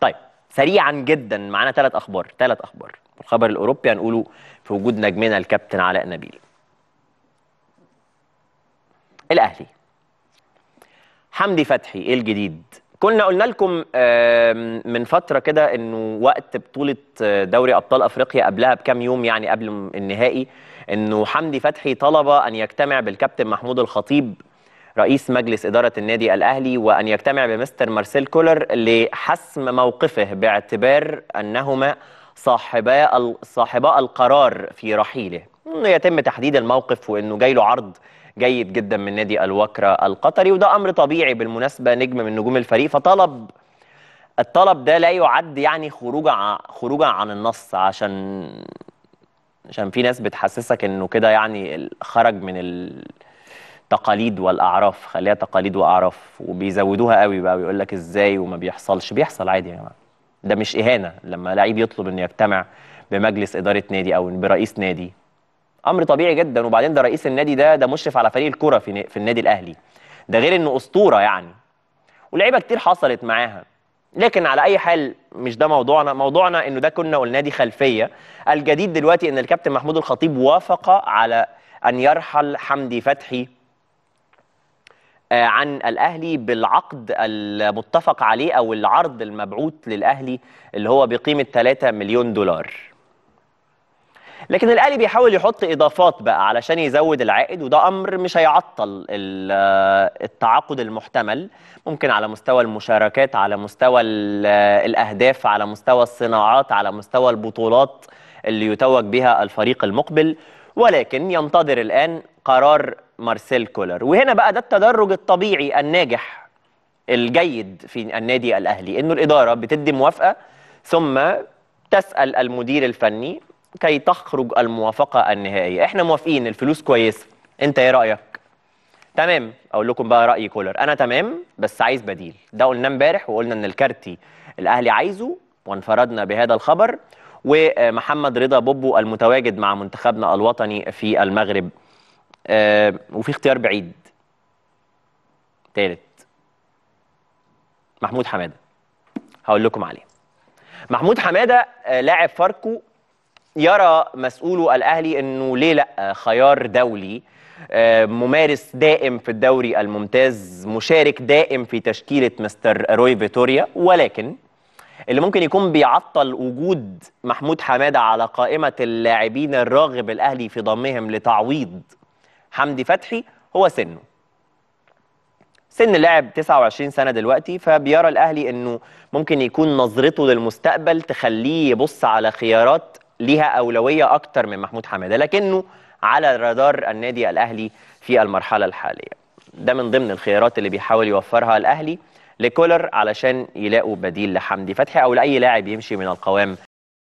طيب سريعا جدا معانا ثلاث اخبار ثلاث اخبار الخبر الاوروبي هنقوله في وجود نجمنا الكابتن علاء نبيل الاهلي حمدي فتحي ايه الجديد كنا قلنا لكم من فتره كده انه وقت بطوله آه، دوري ابطال افريقيا قبلها بكام يوم يعني قبل النهائي انه حمدي فتحي طلب ان يجتمع بالكابتن محمود الخطيب رئيس مجلس إدارة النادي الأهلي وأن يجتمع بمستر مارسيل كولر لحسم موقفه باعتبار أنهما صاحبا صاحبا القرار في رحيله يتم تحديد الموقف وأنه جاي له عرض جيد جدا من نادي الوكرة القطري وده أمر طبيعي بالمناسبة نجم من نجوم الفريق فطلب الطلب ده لا يعد يعني خروجا خروجا عن النص عشان عشان في ناس بتحسسك انه كده يعني خرج من ال... تقاليد والاعراف خليها تقاليد واعراف وبيزودوها قوي بقى ويقول لك ازاي وما بيحصلش بيحصل عادي يا جماعه ده مش اهانه لما لعيب يطلب انه يجتمع بمجلس اداره نادي او برئيس نادي امر طبيعي جدا وبعدين ده رئيس النادي ده ده مشرف على فريق الكره في في النادي الاهلي ده غير انه اسطوره يعني ولعيبه كتير حصلت معاها لكن على اي حال مش ده موضوعنا موضوعنا انه ده كنا قلنا دي خلفيه الجديد دلوقتي ان الكابتن محمود الخطيب وافق على ان يرحل حمدي فتحي آه، عن الاهلي بالعقد المتفق عليه او العرض المبعوث للاهلي اللي هو بقيمه 3 مليون دولار لكن الاهلي بيحاول يحط اضافات بقى علشان يزود العائد وده امر مش هيعطل آه، التعاقد المحتمل ممكن على مستوى المشاركات على مستوى آه، الاهداف على مستوى الصناعات على مستوى البطولات اللي يتوج بها الفريق المقبل ولكن ينتظر الآن قرار مارسيل كولر وهنا بقى ده التدرج الطبيعي الناجح الجيد في النادي الأهلي إنه الإدارة بتدي موافقة ثم تسأل المدير الفني كي تخرج الموافقة النهائية احنا موافقين الفلوس كويسة انت ايه رأيك تمام اقول لكم بقى رأي كولر انا تمام بس عايز بديل ده قلنا امبارح وقلنا ان الكارتي الاهلي عايزه وانفردنا بهذا الخبر ومحمد رضا بوبو المتواجد مع منتخبنا الوطني في المغرب آه، وفي اختيار بعيد ثالث محمود حماده هقول لكم عليه محمود حماده آه، لاعب فاركو يرى مسؤوله الاهلي انه ليه لا آه، خيار دولي ممارس دائم في الدوري الممتاز مشارك دائم في تشكيله مستر روي فيتوريا ولكن اللي ممكن يكون بيعطل وجود محمود حماده على قائمه اللاعبين الراغب الاهلي في ضمهم لتعويض حمدي فتحي هو سنه. سن اللاعب 29 سنه دلوقتي فبيرى الاهلي انه ممكن يكون نظرته للمستقبل تخليه يبص على خيارات ليها اولويه اكتر من محمود حماده لكنه على رادار النادي الاهلي في المرحله الحاليه. ده من ضمن الخيارات اللي بيحاول يوفرها الاهلي لكولر علشان يلاقوا بديل لحمدي فتحي او لاي لاعب يمشي من القوام